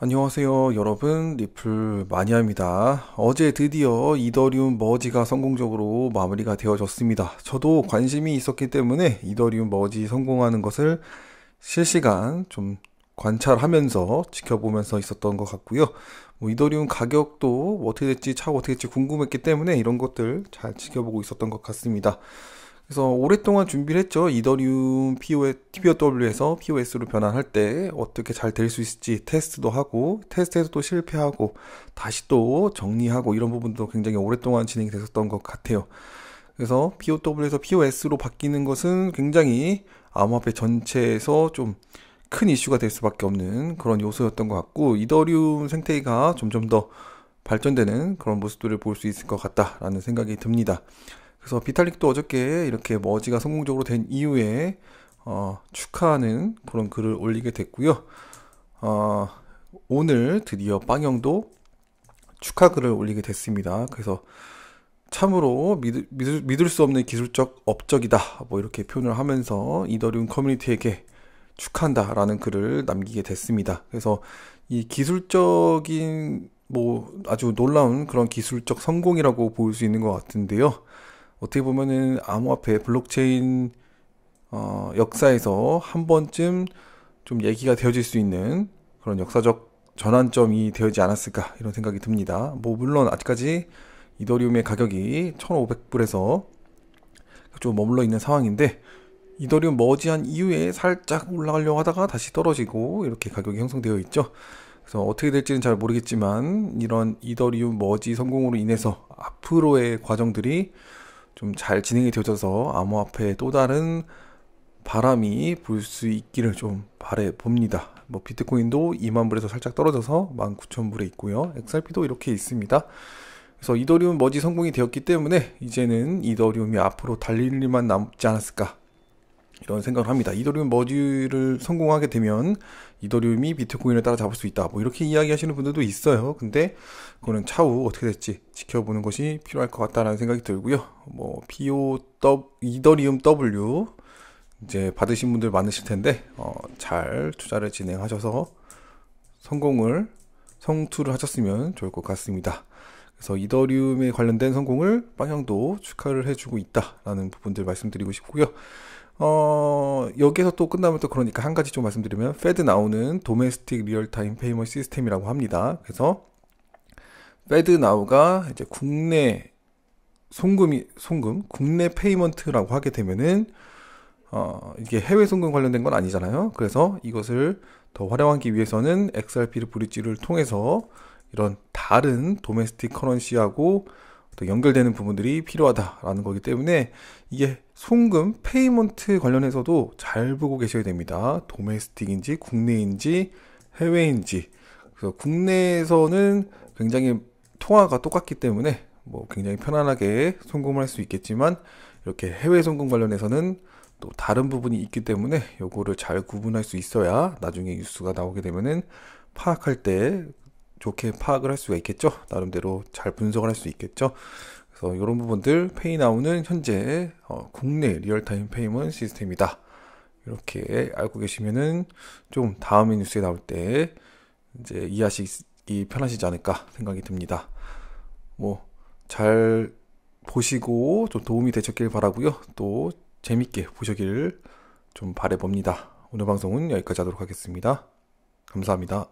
안녕하세요 여러분 리플 마니아입니다 어제 드디어 이더리움 머지가 성공적으로 마무리가 되어졌습니다 저도 관심이 있었기 때문에 이더리움 머지 성공하는 것을 실시간 좀 관찰하면서 지켜보면서 있었던 것 같고요 뭐 이더리움 가격도 뭐 어떻게 될지 차고 어떻게 될지 궁금했기 때문에 이런 것들 잘 지켜보고 있었던 것 같습니다 그래서 오랫동안 준비를 했죠. 이더리움 POS, TBOW에서 POS로 변환할 때 어떻게 잘 될 수 있을지 테스트도 하고 테스트에서 또 실패하고 다시 또 정리하고 이런 부분도 굉장히 오랫동안 진행이 됐었던 것 같아요. 그래서 POW에서 POS로 바뀌는 것은 굉장히 암호화폐 전체에서 좀 큰 이슈가 될 수밖에 없는 그런 요소였던 것 같고 이더리움 생태계가 점점 더 발전되는 그런 모습들을 볼 수 있을 것 같다라는 생각이 듭니다. 그래서 비탈릭도 어저께 이렇게 머지가 성공적으로 된 이후에 어, 축하하는 그런 글을 올리게 됐고요. 어, 오늘 드디어 빵형도 축하 글을 올리게 됐습니다. 그래서 참으로 믿을, 믿을, 믿을, 수 없는 기술적 업적이다. 뭐 이렇게 표현을 하면서 이더리움 커뮤니티에게 축하한다. 라는 글을 남기게 됐습니다. 그래서 이 기술적인 뭐 아주 놀라운 그런 기술적 성공이라고 볼 수 있는 것 같은데요. 어떻게 보면은 암호화폐 블록체인 어, 역사에서 한 번쯤 좀 얘기가 되어질 수 있는 그런 역사적 전환점이 되어지 지 않았을까 이런 생각이 듭니다. 뭐 물론 아직까지 이더리움의 가격이 1,500불에서 좀 머물러 있는 상황인데 이더리움 머지한 이후에 살짝 올라가려고 하다가 다시 떨어지고 이렇게 가격이 형성되어 있죠. 그래서 어떻게 될지는 잘 모르겠지만 이런 이더리움 머지 성공으로 인해서 앞으로의 과정들이 좀잘 진행이 되어져서 암호화폐 또 다른 바람이 불 수 있기를 좀 바래 봅니다. 뭐 비트코인도 2만 불에서 살짝 떨어져서 19,000불에 있고요. XRP도 이렇게 있습니다. 그래서 이더리움 머지 성공이 되었기 때문에 이제는 이더리움이 앞으로 달릴 일만 남지 않았을까 이런 생각을 합니다. 이더리움 머지를 성공하게 되면 이더리움이 비트코인을 따라잡을 수 있다. 뭐 이렇게 이야기하시는 분들도 있어요. 근데 그거는 차후 어떻게 될지 지켜보는 것이 필요할 것 같다라는 생각이 들고요. 뭐 PO 이더리움 W 이제 받으신 분들 많으실 텐데 어, 잘 투자를 진행하셔서 성공을 성투를 하셨으면 좋을 것 같습니다. 그래서 이더리움에 관련된 성공을 빵형도 축하를 해주고 있다라는 부분들 말씀드리고 싶고요. 어, 여기에서 또 끝나면 또 그러니까 한 가지 좀 말씀드리면 페드 나오는 도메스틱 리얼타임 페이먼 시스템이라고 합니다. 그래서 페드 나우가 이제 국내 송금이 송금 국내 페이먼트라고 하게 되면은 어, 이게 해외 송금 관련된 건 아니잖아요. 그래서 이것을 더 활용하기 위해서는 XRP 브릿지를 통해서 이런 다른 도메스틱 커런시하고 연결되는 부분들이 필요하다라는 거기 때문에 이게 송금 페이먼트 관련해서도 잘 보고 계셔야 됩니다. 도메스틱인지 국내인지 해외인지 그래서 국내에서는 굉장히 통화가 똑같기 때문에 뭐 굉장히 편안하게 송금을 할 수 있겠지만 이렇게 해외 송금 관련해서는 또 다른 부분이 있기 때문에 요거를 잘 구분할 수 있어야 나중에 뉴스가 나오게 되면은 파악할 때 좋게 파악을 할 수가 있겠죠. 나름대로 잘 분석을 할 수 있겠죠. 그래서 이런 부분들 페이나우는 현재 어, 국내 리얼타임 페이먼 시스템이다. 이렇게 알고 계시면은 좀 다음 뉴스에 나올 때 이제 이해하시기 편하시지 않을까 생각이 듭니다. 뭐 잘 보시고 좀 도움이 되셨길 바라고요. 또 재밌게 보셨길좀 바래봅니다. 오늘 방송은 여기까지 하도록 하겠습니다. 감사합니다.